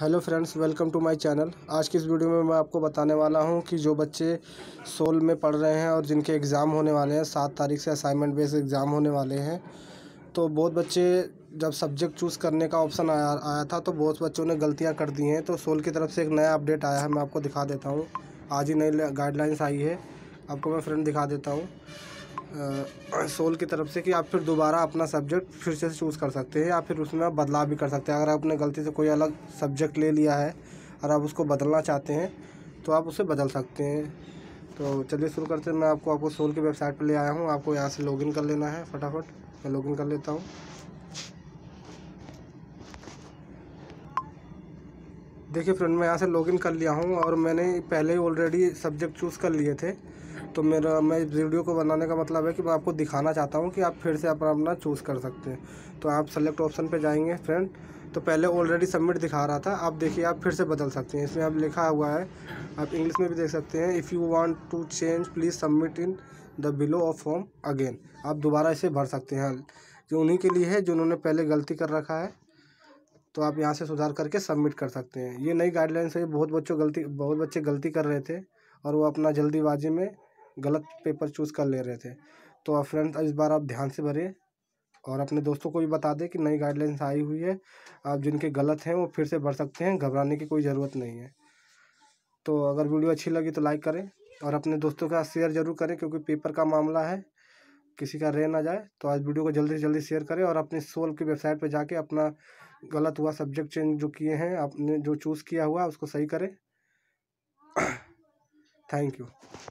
hello friends welcome to my channel आज की इस वीडियो में मैं आपको बताने वाला हूं कि जो बच्चे सोल में पढ़ रहे हैं और जिनके एग्ज़ाम होने वाले हैं सात तारीख से असाइनमेंट बेस एग्ज़ाम होने वाले हैं तो बहुत बच्चे जब सब्जेक्ट चूज़ करने का ऑप्शन आया आया था तो बहुत बच्चों ने गलतियाँ कर दी हैं तो सोल की तरफ से एक नया अपडेट आया है मैं आपको दिखा देता हूँ आज ही नई गाइडलाइंस आई है आपको मैं फ्रेंड दिखा देता हूँ सोल की तरफ से कि आप फिर दोबारा अपना सब्जेक्ट फिर से चूज़ कर सकते हैं या फिर उसमें बदलाव भी कर सकते हैं अगर आपने गलती से कोई अलग सब्जेक्ट ले लिया है और आप उसको बदलना चाहते हैं तो आप उसे बदल सकते हैं तो चलिए शुरू करते हैं मैं आपको आपको सोल की वेबसाइट पर ले आया हूँ आपको यहाँ से लॉगिन कर लेना है फटाफट मैं लॉगिन कर लेता हूँ देखिए फ्रेंड मैं यहाँ से लॉगिन कर लिया हूँ और मैंने पहले ही ऑलरेडी सब्जेक्ट चूज़ कर लिए थे तो मेरा मैं इस वीडियो को बनाने का मतलब है कि मैं आपको दिखाना चाहता हूँ कि आप फिर से अपना अपना चूज़ कर सकते हैं तो आप सेलेक्ट ऑप्शन पर जाएंगे फ्रेंड तो पहले ऑलरेडी सबमिट दिखा रहा था आप देखिए आप फिर से बदल सकते हैं इसमें आप लिखा हुआ है आप इंग्लिश में भी देख सकते हैं if you want to change please submit in the below of form again आप दोबारा इसे भर सकते हैं जो उन्हीं के लिए है जिन्होंने पहले गलती कर रखा है तो आप यहाँ से सुधार करके सबमिट कर सकते हैं ये नई गाइडलाइंस है बहुत बच्चों गलती बहुत बच्चे गलती कर रहे थे और वो अपना जल्दीबाजी में गलत पेपर चूज़ कर ले रहे थे तो फ्रेंड्स इस बार आप ध्यान से भरें और अपने दोस्तों को भी बता दें कि नई गाइडलाइंस आई हुई है आप जिनके गलत हैं वो फिर से भर सकते हैं घबराने की कोई ज़रूरत नहीं है तो अगर वीडियो अच्छी लगी तो लाइक करें और अपने दोस्तों के साथ शेयर जरूर करें क्योंकि पेपर का मामला है किसी का रह ना जाए तो आज वीडियो को जल्दी से जल्दी शेयर करें और अपने सोल की वेबसाइट पर जाके अपना गलत हुआ सब्जेक्ट चेंज जो किए हैं आपने जो चूज़ किया हुआ उसको सही करें थैंक यू